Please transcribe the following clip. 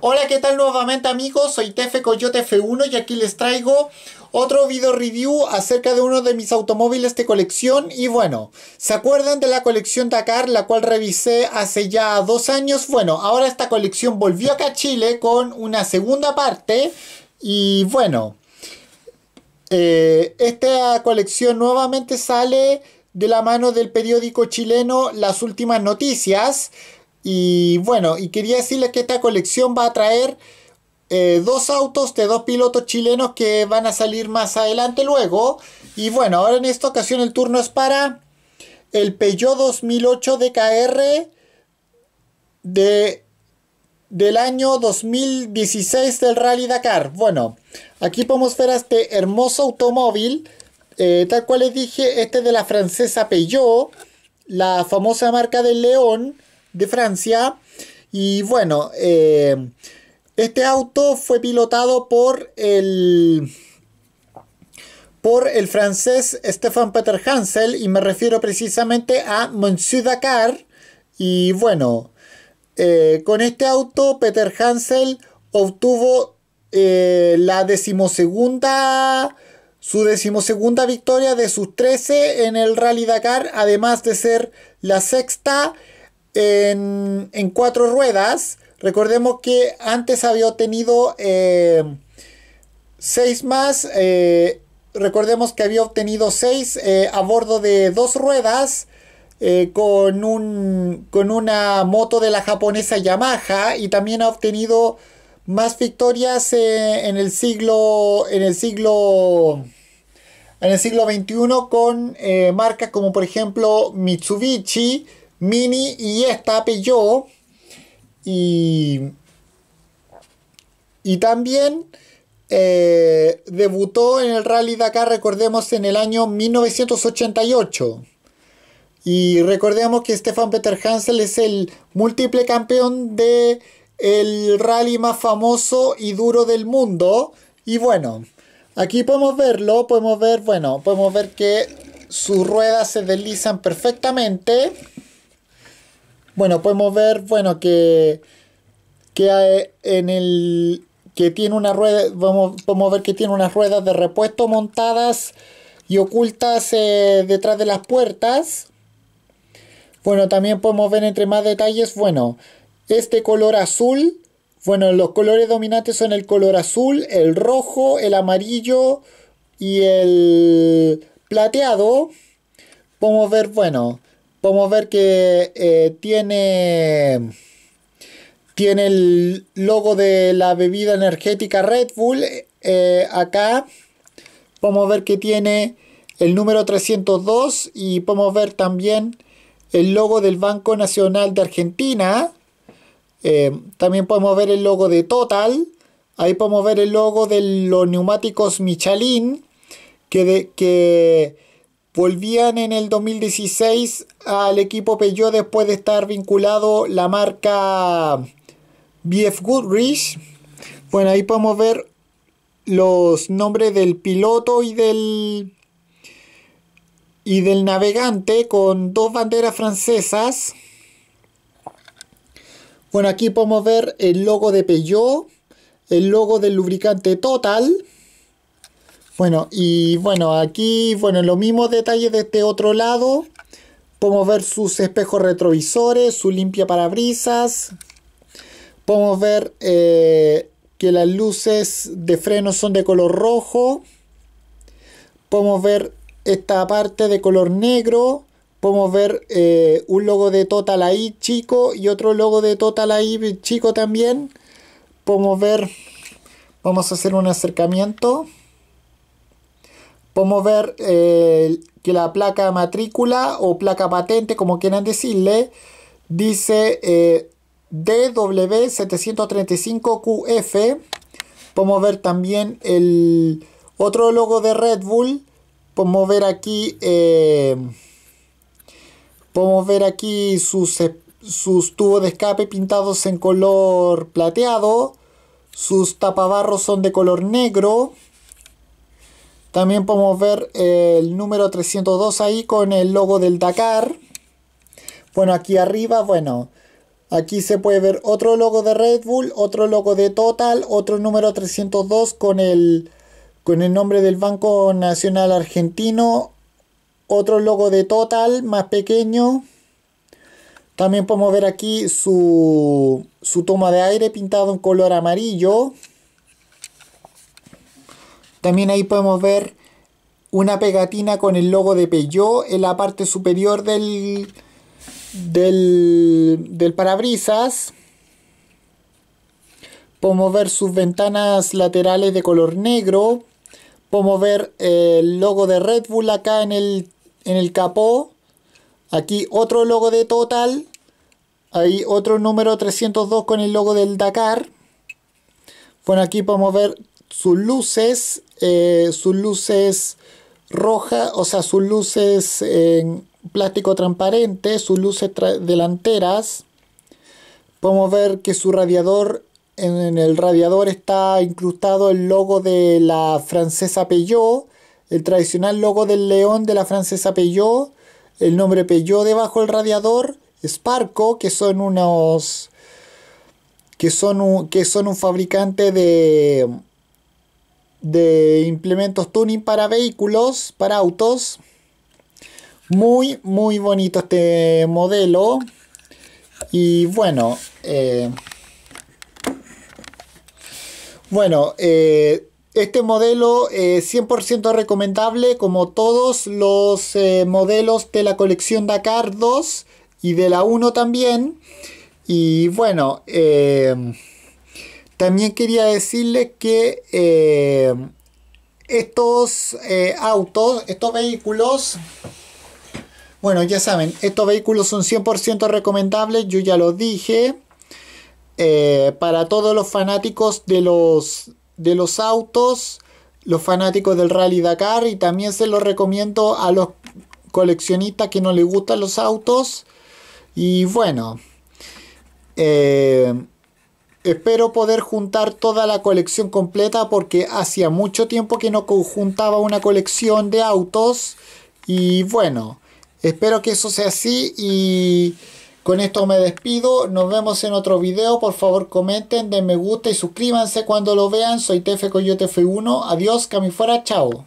Hola, ¿qué tal nuevamente amigos? Soy Tefe Coyote F1 y aquí les traigo otro video review acerca de uno de mis automóviles de colección y bueno, ¿se acuerdan de la colección Dakar la cual revisé hace ya dos años? Bueno, ahora esta colección volvió acá a Chile con una segunda parte y bueno, eh, esta colección nuevamente sale de la mano del periódico chileno Las Últimas Noticias y bueno, y quería decirles que esta colección va a traer eh, dos autos de dos pilotos chilenos que van a salir más adelante luego. Y bueno, ahora en esta ocasión el turno es para el Peugeot 2008 DKR de, del año 2016 del Rally Dakar. Bueno, aquí podemos ver a este hermoso automóvil. Eh, tal cual les dije, este de la francesa Peugeot, la famosa marca del León de Francia. Y bueno, eh, este auto fue pilotado por el por el francés Stefan Peter Hansel y me refiero precisamente a Monsieur Dakar y bueno eh, con este auto Peter Hansel obtuvo eh, la decimosegunda su decimosegunda victoria de sus 13 en el Rally Dakar además de ser la sexta en, cuatro ruedas, recordemos que antes había obtenido eh, ...seis más. Eh, recordemos que había obtenido seis... Eh, a bordo de dos ruedas. con, una moto de la japonesa Yamaha y también ha obtenido más victorias en el siglo en el siglo en el siglo XXI con marcas como por ejemplo Mitsubishi Mini y esta Peugeot. Y, también eh, debutó en el Rally Dakar, recordemos, en el año 1988. Y recordemos que Stefan Peter Hansel es el múltiple campeón de el rally más famoso y duro del mundo. Y bueno, aquí podemos verlo, podemos ver, bueno, podemos ver que sus ruedas se deslizan perfectamente. Bueno, podemos ver, bueno, que, en el que tiene una rueda, podemos ver que tiene unas ruedas de repuesto montadas y ocultas eh, detrás de las puertas. Bueno, también podemos ver entre más detalles, bueno, este color azul, bueno, los colores dominantes son el color azul, el rojo, el amarillo y el plateado. Podemos ver, bueno, podemos ver que eh, tiene tiene el logo de la bebida energética Red Bull eh, acá podemos ver que tiene el número 302 y podemos ver también el logo del Banco Nacional de Argentina eh, también podemos ver el logo de Total ahí podemos ver el logo de los neumáticos Michelin que, de, que Volvían en el 2016 al equipo Peugeot después de estar vinculado la marca BF Goodrich. Bueno, ahí podemos ver los nombres del piloto y del y del navegante con dos banderas francesas. Bueno, aquí podemos ver el logo de Peugeot, el logo del lubricante Total bueno, y bueno, aquí, bueno, los mismos detalles de este otro lado. Podemos ver sus espejos retrovisores, su limpia parabrisas. Podemos ver eh, que las luces de freno son de color rojo. Podemos ver esta parte de color negro. Podemos ver eh, un logo de Total ahí chico y otro logo de Total ahí chico también. Podemos ver, vamos a hacer un acercamiento. Podemos ver eh, que la placa matrícula o placa patente, como quieran decirle, dice eh, DW735QF. Podemos ver también el otro logo de Red Bull. Podemos ver aquí, eh, podemos ver aquí sus, sus tubos de escape pintados en color plateado. Sus tapabarros son de color negro. También podemos ver el número 302 ahí con el logo del Dakar. Bueno, aquí arriba, bueno, Aquí se puede ver otro logo de Red Bull, otro logo de Total, otro número 302 con el, con el nombre del Banco Nacional Argentino, otro logo de Total más pequeño. También podemos ver aquí su, su toma de aire pintado en color amarillo. También ahí podemos ver una pegatina con el logo de Peugeot en la parte superior del, del, parabrisas. Podemos ver sus ventanas laterales de color negro. Podemos ver el logo de Red Bull acá en el, en el capó. Aquí otro logo de Total. Ahí otro número 302 con el logo del Dakar. Bueno, aquí podemos ver sus luces. Eh, sus luces rojas, o sea, sus luces en plástico transparente, sus luces delanteras. Podemos ver que su radiador, en, el radiador está incrustado el logo de la francesa Peugeot, el tradicional logo del león de la francesa Peugeot, el nombre Peugeot debajo del radiador, Sparco, que son unos que son que son un fabricante de de implementos tuning para vehículos, para autos. Muy, muy bonito este modelo. Y bueno, eh, bueno, eh, este modelo es 100% recomendable como todos los eh, modelos de la colección Dakar 2 y de la 1 también. Y bueno, también quería decirles que eh, estos eh, autos, estos vehículos, bueno, ya saben, estos vehículos son 100% recomendables, yo ya lo dije, eh, para todos los fanáticos de los, de los autos, los fanáticos del Rally Dakar y también se los recomiendo a los coleccionistas que no les gustan los autos. Y bueno, Espero poder juntar toda la colección completa porque hacía mucho tiempo que no conjuntaba una colección de autos. Y bueno, espero que eso sea así y con esto me despido. Nos vemos en otro video. Por favor comenten, den me gusta y suscríbanse cuando lo vean. Soy Tefe Coyote F1. Adiós, Cami fuera, chao.